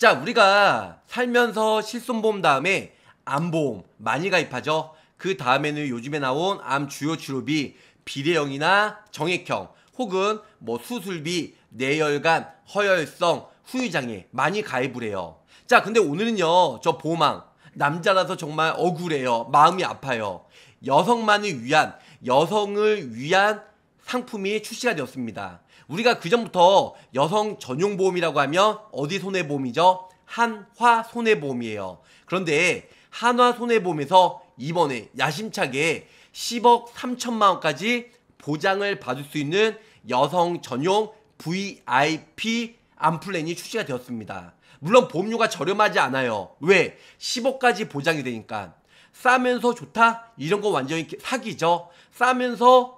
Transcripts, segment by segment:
자, 우리가 살면서 실손보험 다음에 암보험 많이 가입하죠. 그 다음에는 요즘에 나온 암 주요 치료비, 비례형이나 정액형, 혹은 뭐 수술비, 내혈관, 허혈성, 후유장애 많이 가입을 해요. 자, 근데 오늘은요, 저 보망, 남자라서 정말 억울해요. 마음이 아파요. 여성만을 위한, 여성을 위한 상품이 출시가 되었습니다. 우리가 그전부터 여성 전용 보험이라고 하면 어디 손해보험이죠? 한화 손해보험이에요. 그런데 한화 손해보험에서 이번에 야심차게 10억 3천만 원까지 보장을 받을 수 있는 여성 전용 VIP 암플랜이 출시가 되었습니다. 물론 보험료가 저렴하지 않아요. 왜? 10억까지 보장이 되니까. 싸면서 좋다? 이런 거 완전히 사기죠. 싸면서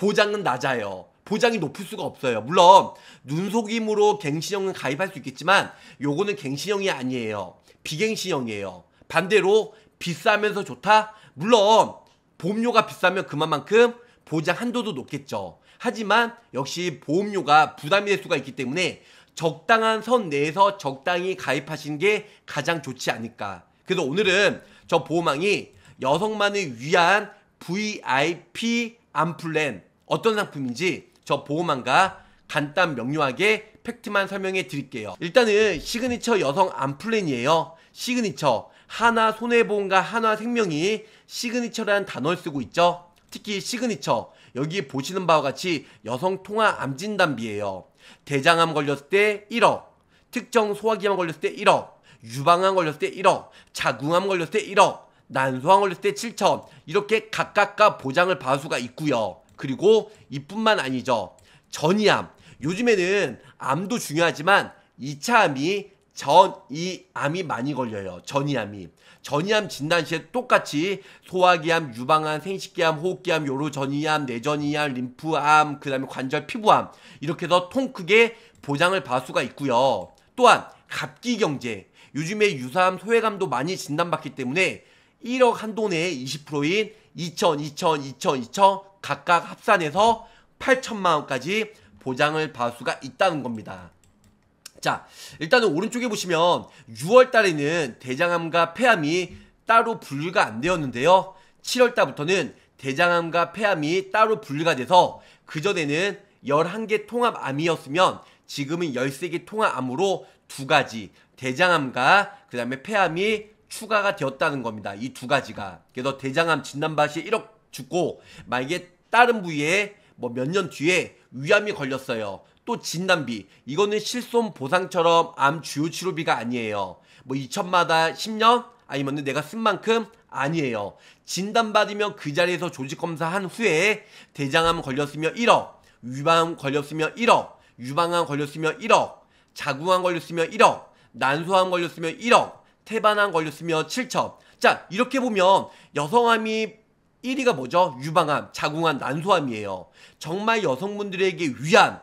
보장은 낮아요. 보장이 높을 수가 없어요. 물론 눈속임으로 갱신형은 가입할 수 있겠지만 요거는 갱신형이 아니에요. 비갱신형이에요. 반대로 비싸면서 좋다? 물론 보험료가 비싸면 그만큼 보장 한도도 높겠죠. 하지만 역시 보험료가 부담이 될 수가 있기 때문에 적당한 선 내에서 적당히 가입하신 게 가장 좋지 않을까. 그래서 오늘은 저 보험왕이 여성만을 위한 VIP 암플랜 어떤 상품인지 저보호만가 간단 명료하게 팩트만 설명해 드릴게요. 일단은 시그니처 여성 암플랜이에요. 시그니처 하나 손해보험과 하나 생명이 시그니처라는 단어를 쓰고 있죠. 특히 시그니처 여기 보시는 바와 같이 여성 통화 암진 단비예요. 대장암 걸렸을 때 1억, 특정 소화기암 걸렸을 때 1억, 유방암 걸렸을 때 1억, 자궁암 걸렸을 때 1억, 난소암 걸렸을 때 7천 이렇게 각각과 보장을 받을 수가 있고요. 그리고 이뿐만 아니죠. 전이암. 요즘에는 암도 중요하지만 2차 암이 전이암이 많이 걸려요. 전이암이. 전이암 진단 시에 똑같이 소화기암, 유방암, 생식기암, 호흡기암, 요로 전이암, 내전이암, 림프암, 그다음에 관절 피부암 이렇게 해서 통 크게 보장을 받을 수가 있고요. 또한 갑기경제 요즘에 유사암, 소외감도 많이 진단받기 때문에 1억 한도 내에 20%인 2천, 2천, 2천, 2천 각각 합산해서 8천만 원까지 보장을 받을 수가 있다는 겁니다. 자, 일단은 오른쪽에 보시면 6월 달에는 대장암과 폐암이 따로 분류가 안 되었는데요. 7월 달부터는 대장암과 폐암이 따로 분류가 돼서 그전에는 11개 통합암이었으면 지금은 13개 통합암으로 두 가지 대장암과 그 다음에 폐암이 추가가 되었다는 겁니다. 이 두 가지가. 그래서 대장암 진단밭이 1억 죽고 만약에 다른 부위에 뭐 몇 년 뒤에 위암이 걸렸어요. 또 진단비. 이거는 실손 보상처럼 암 주요 치료비가 아니에요. 뭐 2천마다 10년 아니면 내가 쓴 만큼 아니에요. 진단받으면 그 자리에서 조직검사 한 후에 대장암 걸렸으면 1억, 위암 걸렸으면 1억, 유방암 걸렸으면 1억, 자궁암 걸렸으면 1억, 난소암 걸렸으면 1억, 태반암 걸렸으면 7첩. 자, 이렇게 보면 여성암이 1위가 뭐죠? 유방암, 자궁암, 난소암이에요. 정말 여성분들에게 위한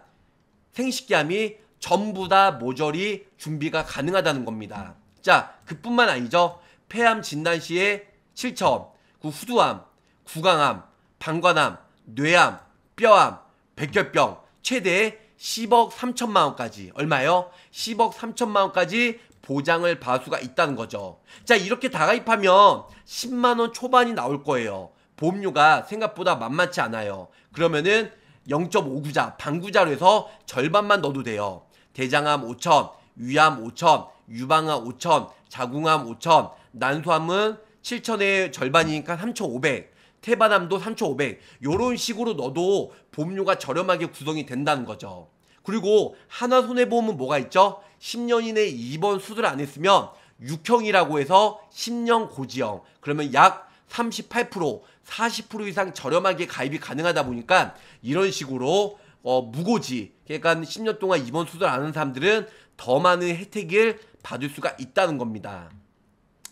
생식기암이 전부 다 모조리 준비가 가능하다는 겁니다. 자, 그뿐만 아니죠. 폐암 진단 시에 7첩, 그 후두암, 구강암, 방관암, 뇌암, 뼈암, 백혈병, 최대 10억 3천만 원까지 얼마요? 10억 3천만 원까지 보장을 바수가 있다는 거죠. 자 이렇게 다 가입하면 10만 원 초반이 나올 거예요. 보험료가 생각보다 만만치 않아요. 그러면은 0.5구자 반구자로 해서 절반만 넣어도 돼요. 대장암 5천, 위암 5천, 유방암 5천, 자궁암 5천, 난소암은 7천의 절반이니까 3,500. 태반암도 3,500. 요런 식으로 넣어도 보험료가 저렴하게 구성이 된다는 거죠. 그리고 하나 손해보험은 뭐가 있죠? 10년 이내 2번 수술 안 했으면 6형이라고 해서 10년 고지형. 그러면 약 38%, 40% 이상 저렴하게 가입이 가능하다 보니까 이런 식으로 어, 무고지, 그러니까 10년 동안 입원 수술 안 한 사람들은 더 많은 혜택을 받을 수가 있다는 겁니다.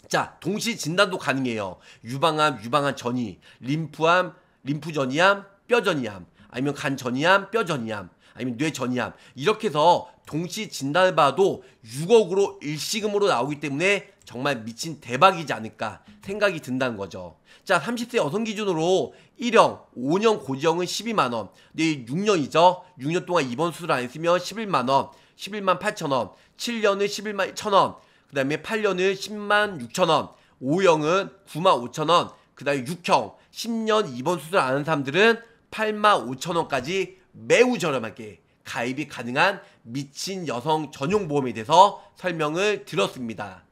자, 동시 진단도 가능해요. 유방암, 유방암 전이, 림프암, 림프전이암, 뼈전이암, 아니면 간전이암, 뼈전이암, 아니면 뇌전이암 이렇게 해서 동시 진단을 봐도 6억으로 일시금으로 나오기 때문에 정말 미친 대박이지 않을까 생각이 든다는 거죠. 자, 30세 여성 기준으로 1형, 5년 고지형은 12만원, 6년이죠. 6년 동안 입원 수술 안 했으면 11만원, 11만 8천원, 7년은 11만 1천원, 그 다음에 8년은 10만 6천원, 5형은 9만 5천원, 그 다음에 6형, 10년 입원 수술 안 한 사람들은 8만 5천원까지 매우 저렴하게 가입이 가능한 미친 여성 전용 보험에 대해서 설명을 드렸습니다.